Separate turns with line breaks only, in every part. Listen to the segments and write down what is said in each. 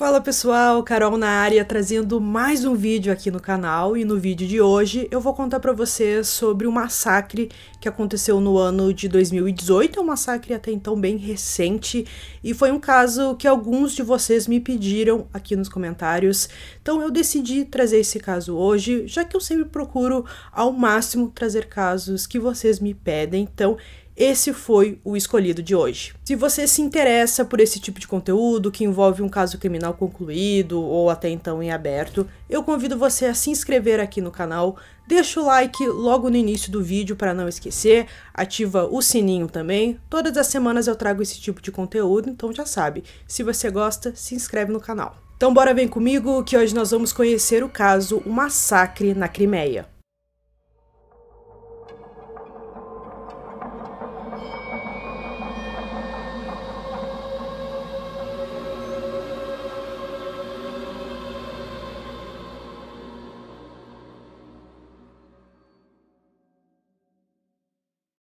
Fala pessoal, Carol na área trazendo mais um vídeo aqui no canal e no vídeo de hoje eu vou contar para você sobre o um massacre que aconteceu no ano de 2018, é um massacre até então bem recente e foi um caso que alguns de vocês me pediram aqui nos comentários, então eu decidi trazer esse caso hoje, já que eu sempre procuro ao máximo trazer casos que vocês me pedem, então esse foi o escolhido de hoje. Se você se interessa por esse tipo de conteúdo que envolve um caso criminal concluído ou até então em aberto, eu convido você a se inscrever aqui no canal, deixa o like logo no início do vídeo para não esquecer, ativa o sininho também. Todas as semanas eu trago esse tipo de conteúdo, então já sabe. Se você gosta, se inscreve no canal. Então bora vem comigo que hoje nós vamos conhecer o caso O Massacre na Crimeia.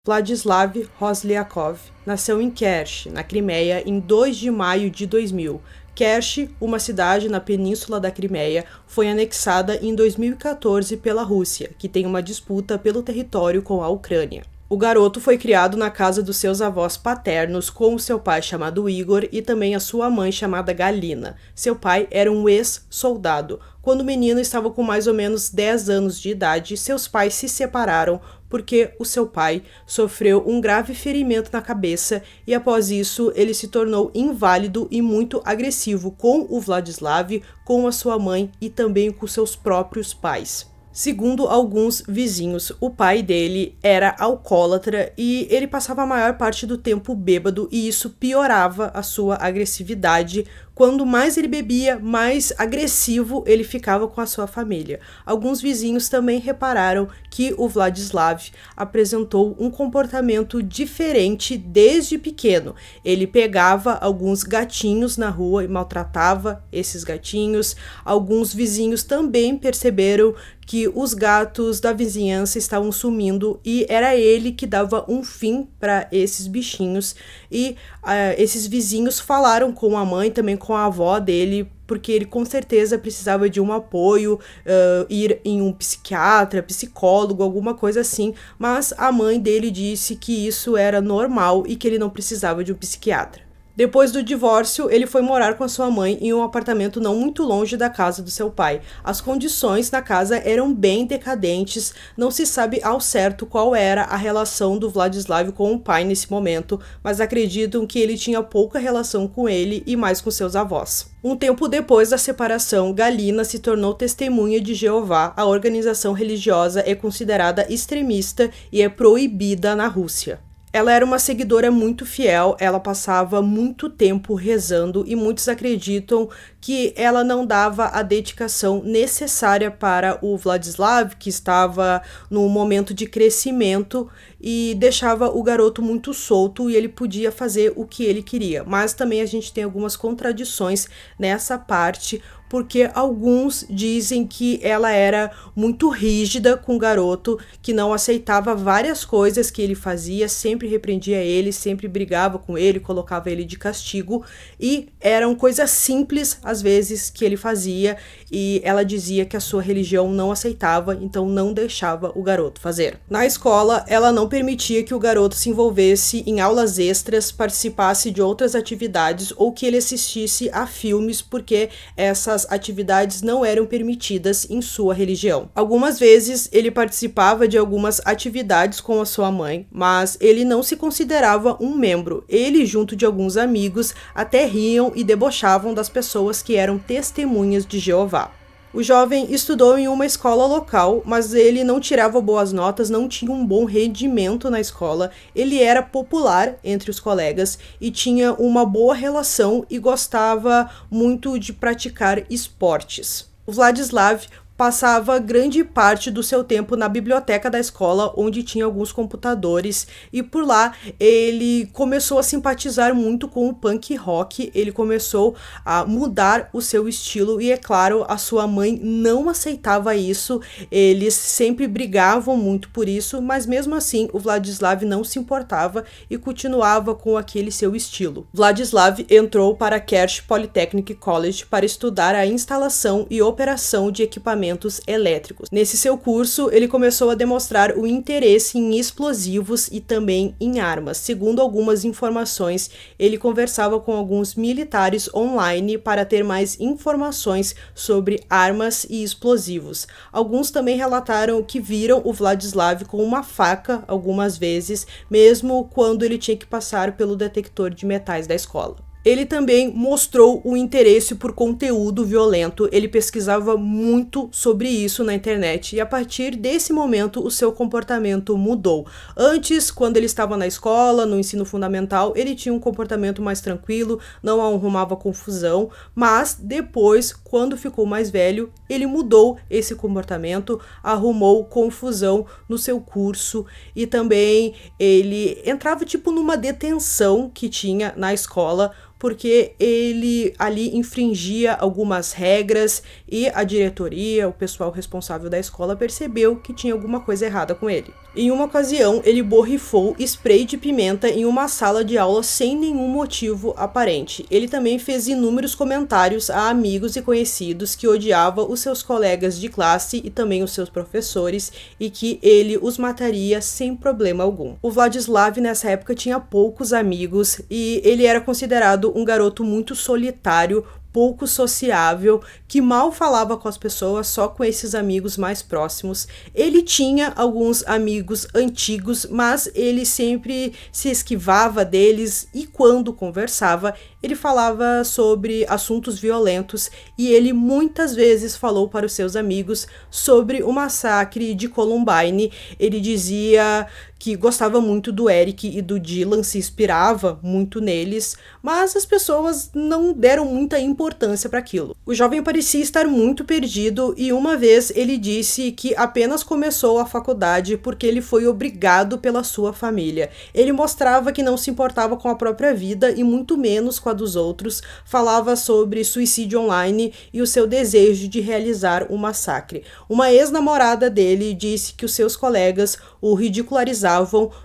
Vladislav Rosliakov nasceu em Kersh, na Crimeia, em 2 de maio de 2000. Kersh, uma cidade na península da Crimeia, foi anexada em 2014 pela Rússia, que tem uma disputa pelo território com a Ucrânia. O garoto foi criado na casa dos seus avós paternos com o seu pai chamado Igor e também a sua mãe chamada Galina. Seu pai era um ex-soldado. Quando o menino estava com mais ou menos 10 anos de idade, seus pais se separaram porque o seu pai sofreu um grave ferimento na cabeça e após isso ele se tornou inválido e muito agressivo com o Vladislav, com a sua mãe e também com seus próprios pais. Segundo alguns vizinhos, o pai dele era alcoólatra e ele passava a maior parte do tempo bêbado, e isso piorava a sua agressividade. Quando mais ele bebia, mais agressivo ele ficava com a sua família. Alguns vizinhos também repararam que o Vladislav apresentou um comportamento diferente desde pequeno. Ele pegava alguns gatinhos na rua e maltratava esses gatinhos. Alguns vizinhos também perceberam que os gatos da vizinhança estavam sumindo e era ele que dava um fim para esses bichinhos. E uh, esses vizinhos falaram com a mãe, também com a avó dele, porque ele com certeza precisava de um apoio, uh, ir em um psiquiatra, psicólogo, alguma coisa assim, mas a mãe dele disse que isso era normal e que ele não precisava de um psiquiatra. Depois do divórcio, ele foi morar com a sua mãe em um apartamento não muito longe da casa do seu pai. As condições na casa eram bem decadentes, não se sabe ao certo qual era a relação do Vladislav com o pai nesse momento, mas acreditam que ele tinha pouca relação com ele e mais com seus avós. Um tempo depois da separação, Galina se tornou testemunha de Jeová. A organização religiosa é considerada extremista e é proibida na Rússia. Ela era uma seguidora muito fiel, ela passava muito tempo rezando e muitos acreditam que ela não dava a dedicação necessária para o Vladislav, que estava num momento de crescimento e deixava o garoto muito solto e ele podia fazer o que ele queria. Mas também a gente tem algumas contradições nessa parte, porque alguns dizem que ela era muito rígida com o garoto, que não aceitava várias coisas que ele fazia, sempre repreendia ele, sempre brigava com ele, colocava ele de castigo, e eram coisas simples às vezes, que ele fazia e ela dizia que a sua religião não aceitava, então não deixava o garoto fazer. Na escola, ela não permitia que o garoto se envolvesse em aulas extras, participasse de outras atividades ou que ele assistisse a filmes, porque essas atividades não eram permitidas em sua religião. Algumas vezes ele participava de algumas atividades com a sua mãe, mas ele não se considerava um membro. Ele, junto de alguns amigos, até riam e debochavam das pessoas pessoas que eram testemunhas de Jeová. O jovem estudou em uma escola local, mas ele não tirava boas notas, não tinha um bom rendimento na escola, ele era popular entre os colegas e tinha uma boa relação e gostava muito de praticar esportes. O Vladislav passava grande parte do seu tempo na biblioteca da escola, onde tinha alguns computadores, e por lá ele começou a simpatizar muito com o punk rock, ele começou a mudar o seu estilo e é claro, a sua mãe não aceitava isso, eles sempre brigavam muito por isso, mas mesmo assim o Vladislav não se importava e continuava com aquele seu estilo. Vladislav entrou para Kersh Polytechnic College para estudar a instalação e operação de equipamentos equipamentos elétricos. Nesse seu curso, ele começou a demonstrar o interesse em explosivos e também em armas. Segundo algumas informações, ele conversava com alguns militares online para ter mais informações sobre armas e explosivos. Alguns também relataram que viram o Vladislav com uma faca algumas vezes, mesmo quando ele tinha que passar pelo detector de metais da escola. Ele também mostrou o interesse por conteúdo violento, ele pesquisava muito sobre isso na internet e a partir desse momento o seu comportamento mudou. Antes, quando ele estava na escola, no ensino fundamental, ele tinha um comportamento mais tranquilo, não arrumava confusão, mas depois, quando ficou mais velho, ele mudou esse comportamento, arrumou confusão no seu curso e também ele entrava tipo numa detenção que tinha na escola porque ele ali infringia algumas regras e a diretoria, o pessoal responsável da escola, percebeu que tinha alguma coisa errada com ele. Em uma ocasião, ele borrifou spray de pimenta em uma sala de aula sem nenhum motivo aparente. Ele também fez inúmeros comentários a amigos e conhecidos que odiava os seus colegas de classe e também os seus professores e que ele os mataria sem problema algum. O Vladislav nessa época tinha poucos amigos e ele era considerado um garoto muito solitário, pouco sociável, que mal falava com as pessoas, só com esses amigos mais próximos. Ele tinha alguns amigos antigos, mas ele sempre se esquivava deles e quando conversava, ele falava sobre assuntos violentos e ele muitas vezes falou para os seus amigos sobre o massacre de Columbine. Ele dizia que gostava muito do Eric e do Dylan, se inspirava muito neles, mas as pessoas não deram muita importância para aquilo. O jovem parecia estar muito perdido e uma vez ele disse que apenas começou a faculdade porque ele foi obrigado pela sua família. Ele mostrava que não se importava com a própria vida e muito menos com a dos outros, falava sobre suicídio online e o seu desejo de realizar o um massacre. Uma ex-namorada dele disse que os seus colegas o ridicularizaram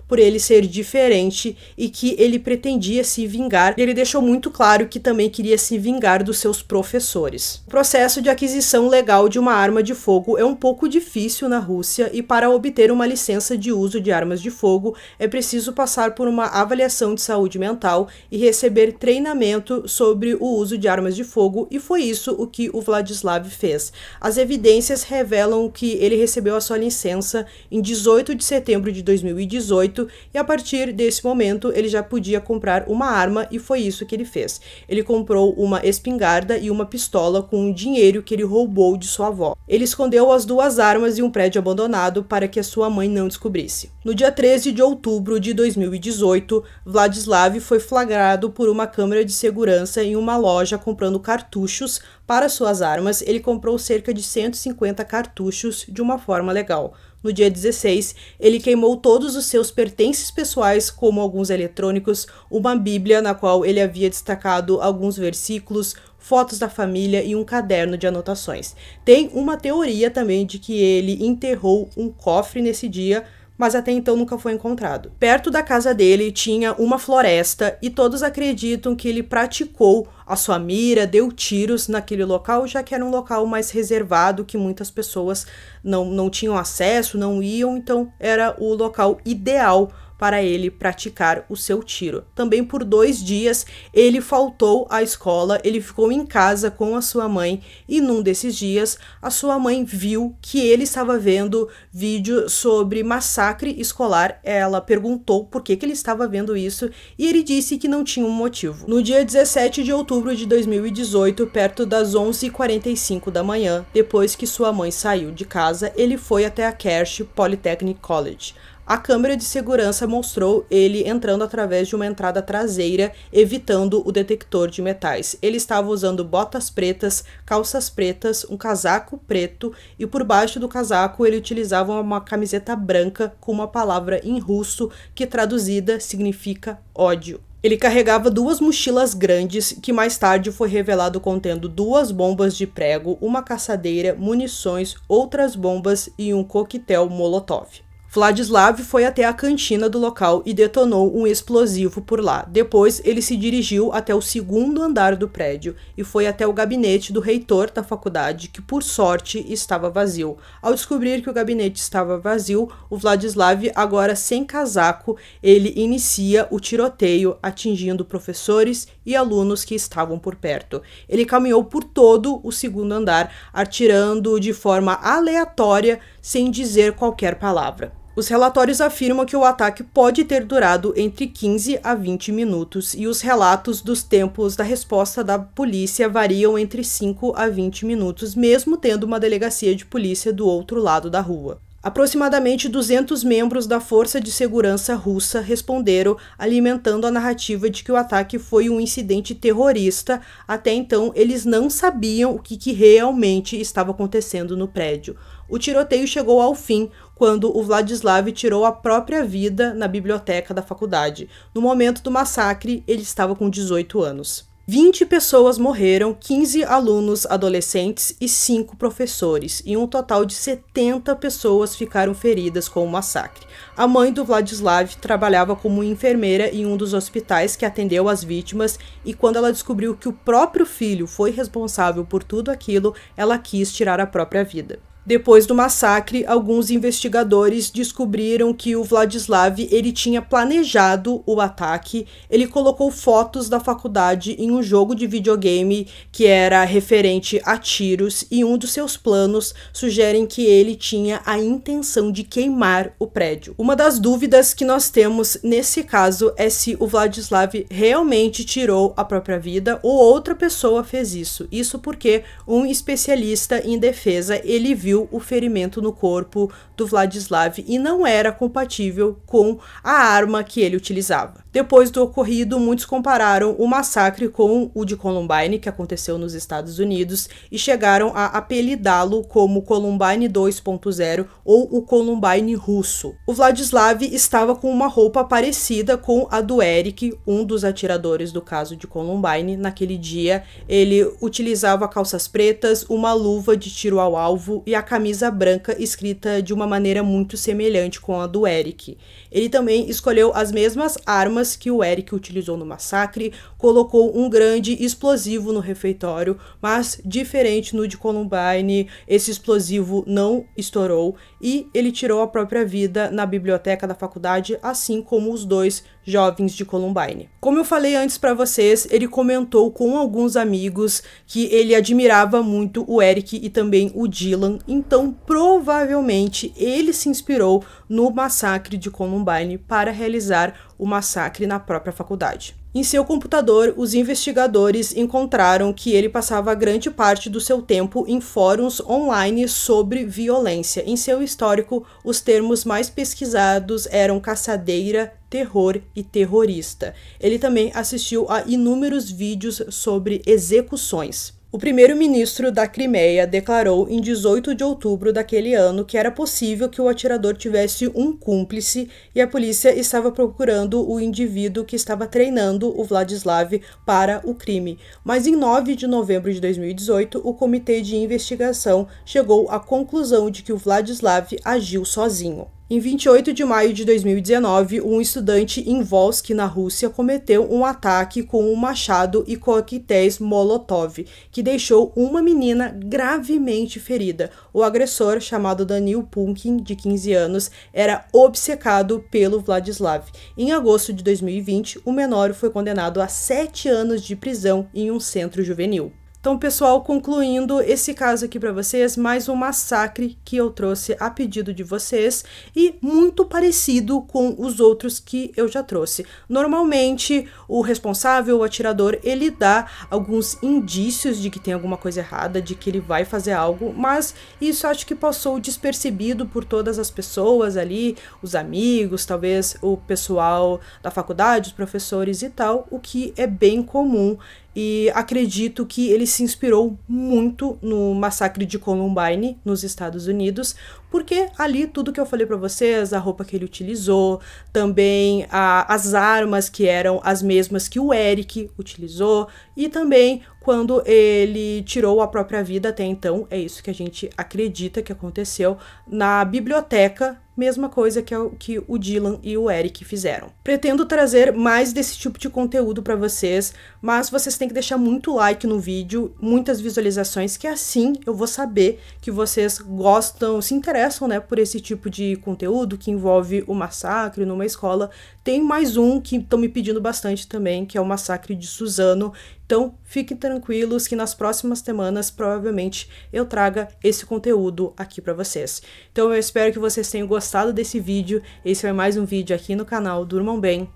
por ele ser diferente e que ele pretendia se vingar. Ele deixou muito claro que também queria se vingar dos seus professores. O processo de aquisição legal de uma arma de fogo é um pouco difícil na Rússia e para obter uma licença de uso de armas de fogo é preciso passar por uma avaliação de saúde mental e receber treinamento sobre o uso de armas de fogo e foi isso o que o Vladislav fez. As evidências revelam que ele recebeu a sua licença em 18 de setembro de 2000 2018 e a partir desse momento ele já podia comprar uma arma e foi isso que ele fez. Ele comprou uma espingarda e uma pistola com o dinheiro que ele roubou de sua avó. Ele escondeu as duas armas em um prédio abandonado para que a sua mãe não descobrisse. No dia 13 de outubro de 2018, Vladislav foi flagrado por uma câmera de segurança em uma loja comprando cartuchos para suas armas, ele comprou cerca de 150 cartuchos de uma forma legal. No dia 16, ele queimou todos os seus pertences pessoais, como alguns eletrônicos, uma Bíblia na qual ele havia destacado alguns versículos, fotos da família e um caderno de anotações. Tem uma teoria também de que ele enterrou um cofre nesse dia mas até então nunca foi encontrado. Perto da casa dele tinha uma floresta e todos acreditam que ele praticou a sua mira, deu tiros naquele local, já que era um local mais reservado que muitas pessoas não, não tinham acesso, não iam, então era o local ideal para ele praticar o seu tiro. Também por dois dias ele faltou à escola, ele ficou em casa com a sua mãe e num desses dias a sua mãe viu que ele estava vendo vídeo sobre massacre escolar. Ela perguntou por que, que ele estava vendo isso e ele disse que não tinha um motivo. No dia 17 de outubro de 2018, perto das 11h45 da manhã, depois que sua mãe saiu de casa, ele foi até a Kersh Polytechnic College. A câmera de segurança mostrou ele entrando através de uma entrada traseira, evitando o detector de metais. Ele estava usando botas pretas, calças pretas, um casaco preto e por baixo do casaco ele utilizava uma camiseta branca com uma palavra em russo que traduzida significa ódio. Ele carregava duas mochilas grandes, que mais tarde foi revelado contendo duas bombas de prego, uma caçadeira, munições, outras bombas e um coquetel Molotov. Vladislav foi até a cantina do local e detonou um explosivo por lá. Depois, ele se dirigiu até o segundo andar do prédio e foi até o gabinete do reitor da faculdade, que por sorte estava vazio. Ao descobrir que o gabinete estava vazio, o Vladislav, agora sem casaco, ele inicia o tiroteio, atingindo professores e alunos que estavam por perto. Ele caminhou por todo o segundo andar, atirando de forma aleatória, sem dizer qualquer palavra. Os relatórios afirmam que o ataque pode ter durado entre 15 a 20 minutos e os relatos dos tempos da resposta da polícia variam entre 5 a 20 minutos, mesmo tendo uma delegacia de polícia do outro lado da rua. Aproximadamente 200 membros da Força de Segurança Russa responderam, alimentando a narrativa de que o ataque foi um incidente terrorista. Até então, eles não sabiam o que, que realmente estava acontecendo no prédio. O tiroteio chegou ao fim quando o Vladislav tirou a própria vida na biblioteca da faculdade. No momento do massacre, ele estava com 18 anos. 20 pessoas morreram, 15 alunos adolescentes e 5 professores, e um total de 70 pessoas ficaram feridas com o massacre. A mãe do Vladislav trabalhava como enfermeira em um dos hospitais que atendeu as vítimas, e quando ela descobriu que o próprio filho foi responsável por tudo aquilo, ela quis tirar a própria vida. Depois do massacre, alguns investigadores descobriram que o Vladislav ele tinha planejado o ataque. Ele colocou fotos da faculdade em um jogo de videogame que era referente a tiros e um dos seus planos sugerem que ele tinha a intenção de queimar o prédio. Uma das dúvidas que nós temos nesse caso é se o Vladislav realmente tirou a própria vida ou outra pessoa fez isso. Isso porque um especialista em defesa ele viu viu o ferimento no corpo do Vladislav e não era compatível com a arma que ele utilizava. Depois do ocorrido, muitos compararam o massacre com o de Columbine, que aconteceu nos Estados Unidos, e chegaram a apelidá-lo como Columbine 2.0 ou o Columbine russo. O Vladislav estava com uma roupa parecida com a do Eric, um dos atiradores do caso de Columbine. Naquele dia, ele utilizava calças pretas, uma luva de tiro ao alvo e a camisa branca escrita de uma maneira muito semelhante com a do Eric. Ele também escolheu as mesmas armas armas que o Eric utilizou no massacre, colocou um grande explosivo no refeitório, mas diferente no de Columbine, esse explosivo não estourou e ele tirou a própria vida na biblioteca da faculdade, assim como os dois jovens de Columbine. Como eu falei antes para vocês, ele comentou com alguns amigos que ele admirava muito o Eric e também o Dylan, então provavelmente ele se inspirou no massacre de Columbine para realizar o massacre na própria faculdade. Em seu computador, os investigadores encontraram que ele passava grande parte do seu tempo em fóruns online sobre violência. Em seu histórico, os termos mais pesquisados eram caçadeira, terror e terrorista. Ele também assistiu a inúmeros vídeos sobre execuções. O primeiro-ministro da Crimeia declarou em 18 de outubro daquele ano que era possível que o atirador tivesse um cúmplice e a polícia estava procurando o indivíduo que estava treinando o Vladislav para o crime. Mas em 9 de novembro de 2018, o comitê de investigação chegou à conclusão de que o Vladislav agiu sozinho. Em 28 de maio de 2019, um estudante em Volsk, na Rússia, cometeu um ataque com um machado e coquetéis Molotov, que deixou uma menina gravemente ferida. O agressor, chamado Daniel Punkin, de 15 anos, era obcecado pelo Vladislav. Em agosto de 2020, o menor foi condenado a sete anos de prisão em um centro juvenil. Então, pessoal, concluindo esse caso aqui para vocês, mais um massacre que eu trouxe a pedido de vocês e muito parecido com os outros que eu já trouxe. Normalmente, o responsável, o atirador, ele dá alguns indícios de que tem alguma coisa errada, de que ele vai fazer algo, mas isso acho que passou despercebido por todas as pessoas ali, os amigos, talvez o pessoal da faculdade, os professores e tal, o que é bem comum e acredito que ele se inspirou muito no massacre de Columbine nos Estados Unidos, porque ali tudo que eu falei para vocês, a roupa que ele utilizou, também a, as armas que eram as mesmas que o Eric utilizou, e também quando ele tirou a própria vida até então, é isso que a gente acredita que aconteceu na biblioteca mesma coisa que, é que o Dylan e o Eric fizeram. Pretendo trazer mais desse tipo de conteúdo para vocês, mas vocês têm que deixar muito like no vídeo, muitas visualizações, que assim eu vou saber que vocês gostam, se interessam, né, por esse tipo de conteúdo que envolve o massacre numa escola, tem mais um que estão me pedindo bastante também, que é o Massacre de Suzano. Então, fiquem tranquilos que nas próximas semanas provavelmente eu traga esse conteúdo aqui para vocês. Então, eu espero que vocês tenham gostado desse vídeo. Esse foi mais um vídeo aqui no canal Durmam Bem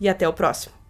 e até o próximo.